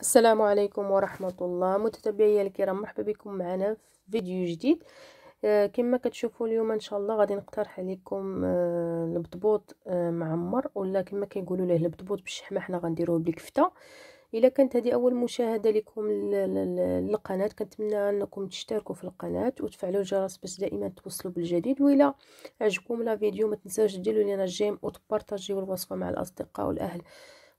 السلام عليكم ورحمة الله متتبعي الكرام مرحبا بكم معنا في فيديو جديد آه، كما كتشوفوا اليوم ان شاء الله غادي نقترح عليكم آه، البطبوط آه، معمر ولا كما كيقولوا له البطبوط بالشحمه حنا غنديروه بالكفته الا كانت هذه اول مشاهده لكم للقناه كنتمنى انكم تشتركوا في القناه وتفعلوا الجرس باش دائما توصلوا بالجديد والا عجبكم لا فيديو ما تنساوش ديروا لينا جيم وتبارطاجيو الوصفه مع الاصدقاء والاهل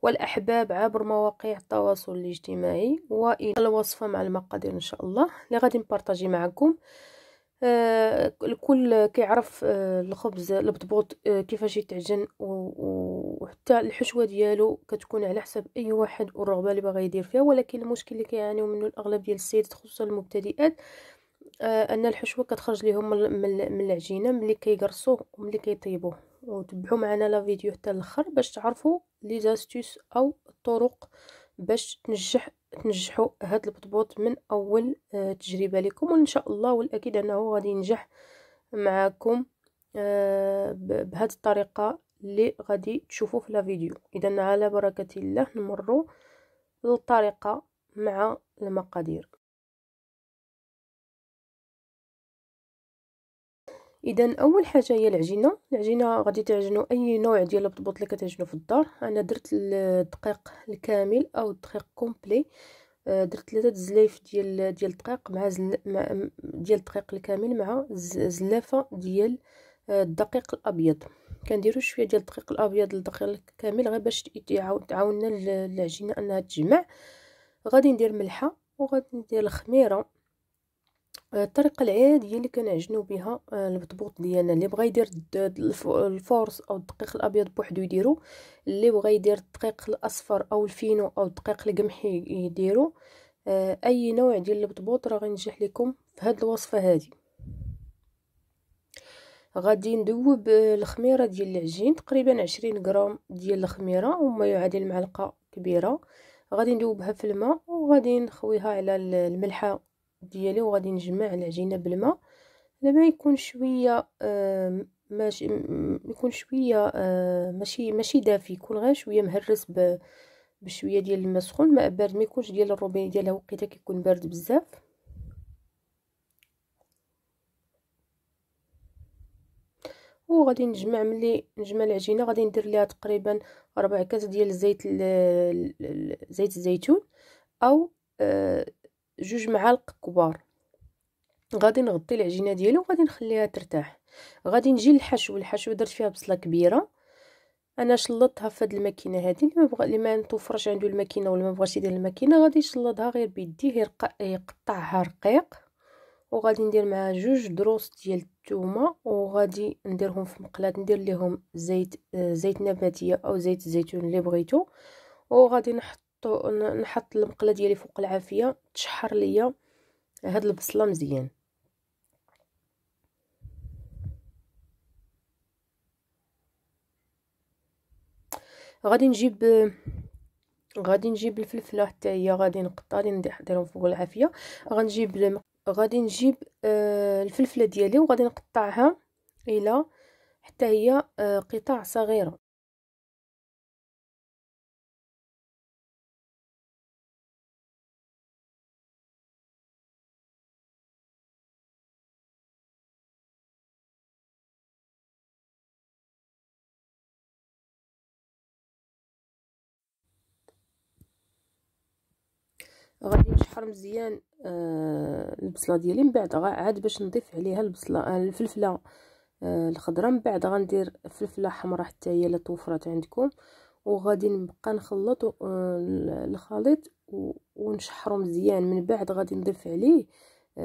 والأحباب عبر مواقع التواصل الاجتماعي وإلى الوصفة مع المقادير إن شاء الله اللي غادي نبارطاجي معكم آه الكل كيعرف آه الخبز البطبوط آه كيفاش يتعجن وحتى الحشوه ديالو كتكون على حسب اي واحد والرغبه اللي باغي يدير فيها ولكن المشكل اللي كيعانيو منه الاغلب ديال السيدات خصوصا المبتدئات آه ان الحشوه كتخرج ليهم من, العجينه ملي كيقرصوه وملي كيطيبوه وتبعوا معنا لا فيديو حتى الاخر باش تعرفوا لي زاستوس او الطرق باش تنجح تنجحوا هذا البطبوط من اول آه، تجربه لكم وان شاء الله والاكيد انه غادي ينجح معاكم آه، بهذه الطريقه اللي غادي تشوفوا في لا فيديو اذا على بركه الله نمروا للطريقه مع المقادير اذا اول حاجه هي العجينه العجينه غادي تعجنوا اي نوع ديال البطبوط اللي كتعجنوا في الدار انا درت الدقيق الكامل او الدقيق كومبلي آه، درت ثلاثه زلايف ديال ديال الدقيق مع, زل... ديال الدقيق الكامل مع زلافه ديال آه، الدقيق الابيض كنديروا شويه ديال الدقيق الابيض للدقيق الكامل غير باش تعاوننا العجينه انها تجمع غادي ندير ملحه وغادي ندير الخميره الطريقه آه، العاديه اللي كنعجنوا بها البطبوط آه، ديالنا اللي بغى يدير الفورس او الدقيق الابيض بوحدو يديرو اللي بغى يدير الدقيق الاصفر او الفينو او الدقيق القمحي يديرو آه، اي نوع ديال البطبوط راه غينجح لكم في هاد الوصفه هادي غادي ندوب الخميره ديال العجين تقريبا عشرين غرام ديال الخميره وما يعادل معلقه كبيره غادي ندوبها في الماء وغادي نخويها على الملحه ديالي وغادي نجمع العجينه بالماء لما يكون شويه ماشي يكون شويه ماشي ماشي دافي يكون غير شويه مهرس بشويه ديال الماء سخون ما بارد ما يكونش ديال الروبين ديالها وقيته كيكون بارد بزاف وغادي نجمع ملي نجمع العجينه غادي ندير ليها تقريبا ربع كاس ديال زيت زيت الزيتون او آه، جوج معالق كبار غادي نغطي العجينه ديالو وغادي نخليها ترتاح غادي نجي للحشو الحشو درت فيها بصله كبيره انا شلطتها في هذه الماكينه هذه اللي ما بغى اللي ما توفرش عنده الماكينه ولا ما بغاش يدير الماكينه غادي يشلطها غير بيديه يرق... يقطعها رقيق وغادي ندير معها جوج دروس ديال الثومه وغادي نديرهم في مقلاة ندير لهم زيت آه، زيت نباتيه او زيت الزيتون اللي بغيتو وغادي نحط نحطو نحط المقله ديالي فوق العافيه تشحر ليا هاد البصله مزيان غادي نجيب غادي نجيب الفلفله حتى هي غادي نقطع غادي نديرهم فوق العافيه غنجيب غادي نجيب آه، الفلفله ديالي وغادي نقطعها الى حتى هي آه، قطع صغيره غادي نشحر مزيان آه البصله ديالي من بعد عاد باش نضيف عليها البصله آه الفلفله آه الخضراء من بعد غندير فلفله حمراء حتى هي اللي توفرات عندكم وغادي نبقى نخلط آه الخليط ونشحرو مزيان من بعد غادي نضيف عليه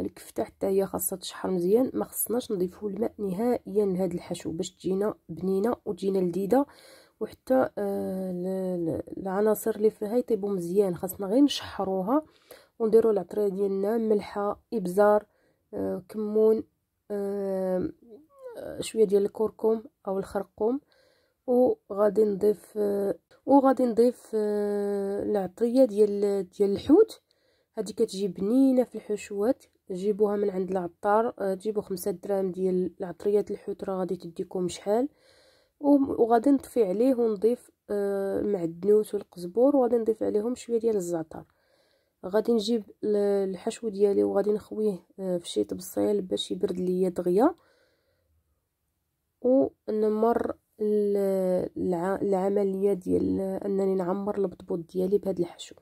الكفته يعني حتى هي خاصها تشحر مزيان ما خصناش نضيفوا الماء نهائيا لهاد الحشو باش تجينا بنينه وتجينا لذيذه وحتى آه، العناصر اللي فيها يطيبوا مزيان خاصنا غير نشحروها ونديروا العطريه ديالنا ملحه ابزار آه، كمون آه، شويه ديال الكركم او الخرقوم وغادي نضيف وغادي نضيف العطريه ديال ديال الحوت هادي كتجي بنينه في الحشوات جيبوها من عند العطار آه، جيبو خمسة دراهم ديال العطريات الحوت راه غادي تديكم شحال وغادي نطفي عليه ونضيف آه، المعدنوس والقزبور وغادي نضيف عليهم شويه ديال الزعتر غادي نجيب الحشو ديالي وغادي نخويه آه، في شي طبصيل باش يبرد ليا دغيا ونمر العمليه ديال انني نعمر البطبوط ديالي بهذا الحشو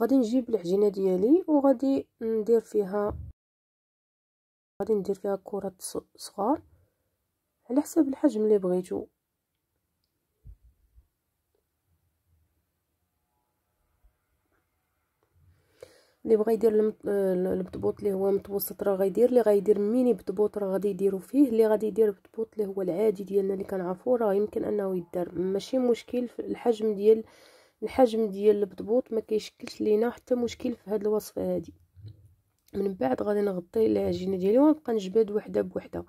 غادي نجيب العجينه ديالي وغادي ندير فيها غادي ندير فيها كرات صغار على حسب الحجم اللي بغيتو اللي بغى يدير البطبوط اللي هو متوسط راه غيدير اللي غيدير ميني بطبوط راه غادي يديرو فيه اللي غادي يدير البطبوط اللي هو العادي ديالنا اللي كنعرفو راه يمكن انه يدار ماشي مشكل الحجم ديال الحجم ديال البطبوط ما كيشكلش لينا حتى مشكل في هاد الوصفه هادي من بعد غادي نغطي العجينه ديالي ونبقى نجبد وحده بوحده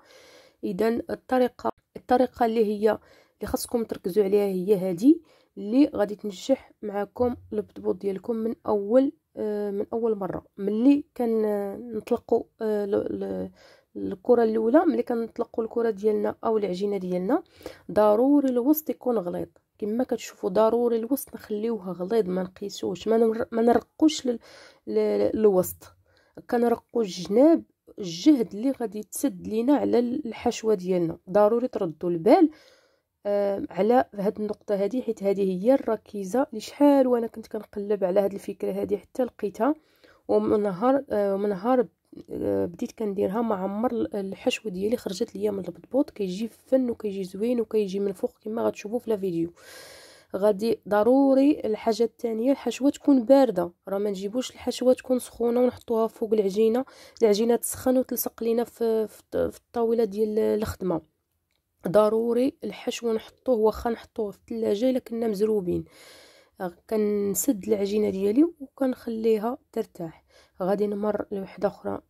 اذا الطريقه الطريقه اللي هي اللي خاصكم تركزوا عليها هي هذه اللي غادي تنجح معكم البطبوط ديالكم من اول آه، من اول مره ملي كنطلقوا آه، الكره الاولى ملي كنطلقوا الكره ديالنا او العجينه ديالنا ضروري الوسط يكون غليظ كما كتشوفوا ضروري الوسط نخليوها غليظ ما نقيسوش ما نرقوش للوسط كنرقوا الجناب الجهد اللي غادي يتسد لينا على الحشوه ديالنا ضروري تردوا البال آه على هاد النقطه هذه حيت هذه هي الركيزه لشحال شحال وانا كنت كنقلب على هاد الفكره هذه حتى لقيتها ومن نهار آه ومن نهار آه، بديت كنديرها مع عمر الحشو ديالي خرجت ليا من البطبوط كيجي فن وكيجي زوين وكيجي من فوق كما غتشوفوا في لا فيديو غادي ضروري الحاجه الثانيه الحشوه تكون بارده راه ما نجيبوش الحشوه تكون سخونه ونحطوها فوق العجينه العجينه تسخن وتلصق لينا في, في الطاوله ديال الخدمه ضروري الحشوه نحطوه واخا نحطوه في الثلاجه الا كنا مزروبين آه، كنسد العجينه ديالي وكنخليها ترتاح غادي نمر لوحده اخرى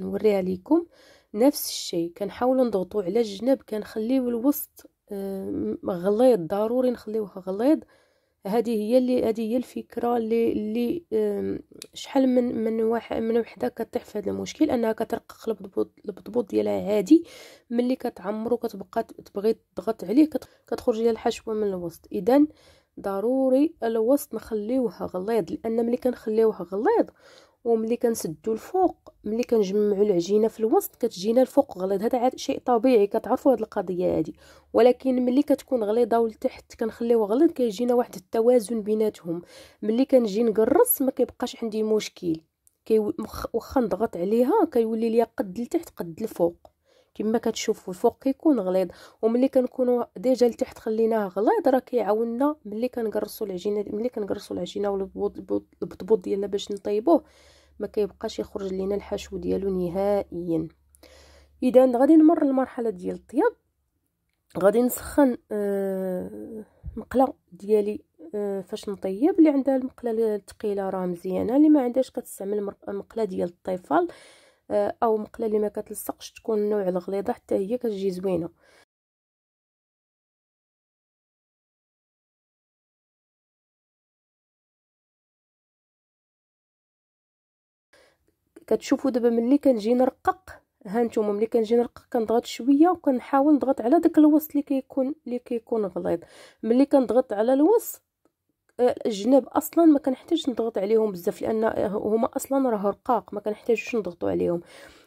نوريها لكم نفس الشيء كنحاولوا نضغطوا على الجناب كنخليو الوسط آه، غليظ ضروري نخليوه غليظ هذه هي اللي هذه هي الفكره اللي اللي شحال من من واحد من وحده كطيح في هذا المشكل انها كترقق البضبوط ديالها عادي ملي كتعمرو كتبقى تبغي تضغط عليه كتخرج ليها الحشوه من الوسط اذا ضروري الوسط نخليوها غليظ لان ملي كنخليوها غليظ وملي كنسدو الفوق ملي كنجمعوا العجينه في الوسط كتجينا الفوق غليظ هذا شيء طبيعي كتعرفوا هذه القضيه هذه ولكن ملي كتكون غليظه ولتحت كنخليوها غليظ كيجينا واحد التوازن بيناتهم ملي كنجي نقرص ما كيبقاش عندي مشكل كي واخا نضغط عليها كيولي ليا قد لتحت قد الفوق كما كتشوفوا الفوق كيكون غليظ وملي كنكونوا ديجا لتحت خليناه غليظ راه كيعاوننا ملي كنقرصوا العجينه ملي كنقرصوا العجينه ولا البطبوط ديالنا باش نطيبوه ما كيبقاش يخرج لينا الحشو ديالو نهائيا اذا غادي نمر للمرحله ديال الطياب غادي نسخن آه ديالي آه فاش نطيب اللي عندها المقله الثقيله راه مزيانه اللي ما عندهاش كتستعمل مقله ديال الطيفال آه، او مقله اللي ما كتلصقش تكون نوع الغليظه حتى هي كتجي زوينه كتشوفوا دابا ملي كنجي نرقق ها نتوما ملي كنجي نرقق كنضغط شويه وكنحاول نضغط على داك الوسط اللي كيكون اللي كيكون غليظ ملي كنضغط على الوسط الجناب اصلا ما كنحتاجش نضغط عليهم بزاف لان هما اصلا راه رقاق ما كنحتاجوش نضغطوا عليهم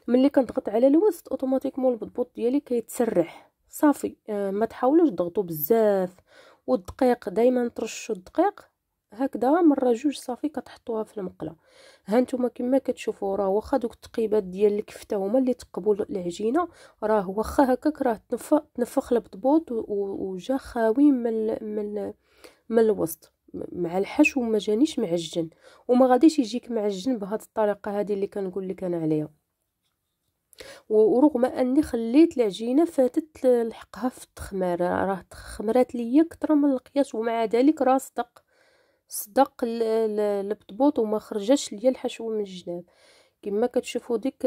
ملي كنضغط على الوسط اوتوماتيكمون البطبوط ديالي كيتسرح صافي آه، ما تحاولوش تضغطوا بزاف والدقيق دائما ترشوا الدقيق هكذا مره جوج صافي كتحطوها في المقله ها نتوما كما كتشوفوا راه واخا دوك التقيبات ديال الكفته هما اللي تقبل العجينه راه واخا هكاك راه تنفخ تنفخ البطبوط وجا خاوي من من من الوسط مع الحشو وما جانيش معجن وما غاديش يجيك معجن بهاد الطريقه هذه اللي كنقول لك انا عليها ورغم اني خليت العجينه فاتت لحقها في التخمير راه تخمرات ليا اكثر من القياس ومع ذلك راه صدق صدق البطبوط وما خرجش ليا الحشو من الجناب كما كتشوفوا ديك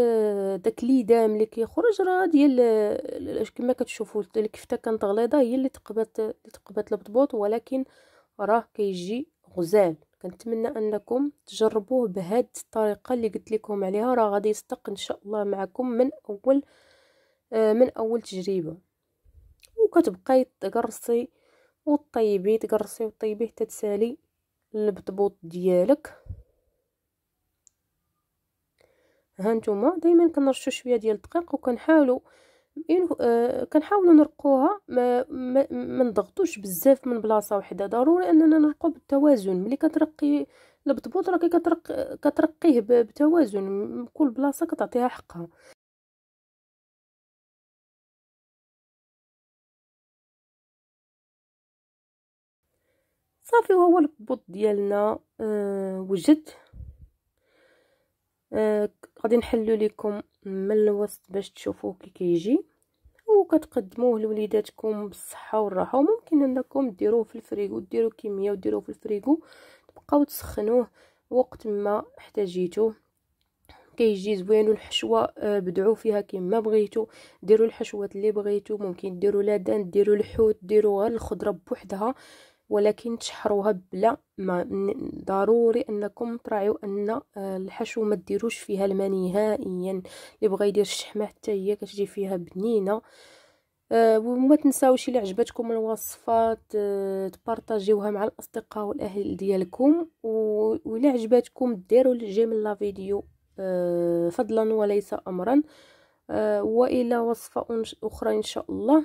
داك ليدام اللي كيخرج راه ديال كما كتشوفوا الكفته كانت غليظه هي اللي تقبات اللي تقبات البطبوط ولكن راه كيجي غزال كنتمنى انكم تجربوه بهاد الطريقه اللي قلت لكم عليها راه غادي يصدق ان شاء الله معكم من اول آه، من اول تجربه وكتبقاي تقرصي وطيبي تقرصي وطيبيه حتى تسالي البطبوط ديالك ها نتوما دائما كنرشو شويه ديال الدقيق وكنحاولوا إيه، آه، كنحاولوا نرقوها ما, ما, ما نضغطوش بزاف من بلاصه وحده ضروري اننا نرقو بالتوازن ملي كترقي البطبوط راكي كترق كترقيه بتوازن كل بلاصه كتعطيها حقها صافي هو البوط ديالنا أه وجد أه غادي نحلو لكم من الوسط باش تشوفوه كي كيجي وكتقدموه لوليداتكم بالصحه والراحه وممكن انكم ديروه في الفريغو ديروا كميه وديروه في الفريغو تبقاو تسخنوه وقت ما احتاجيتو كيجي زوين والحشوه آه، بدعوا فيها كما بغيتو ديروا الحشوات اللي بغيتو ممكن ديروا لادان ديروا الحوت ديروا غير الخضره بوحدها ولكن تشحروها بلا ما ضروري انكم تراعيو ان آه، الحشو ما ديروش فيها الماء نهائيا اللي بغى يدير الشحمه حتى هي كتجي فيها بنينه آه، وما تنساوش الا عجبتكم الوصفه آه، تبارطاجيوها مع الاصدقاء والاهل ديالكم ولا عجبتكم ديروا الجيم لا فيديو فضلا وليس امرا والى وصفه اخرى ان شاء الله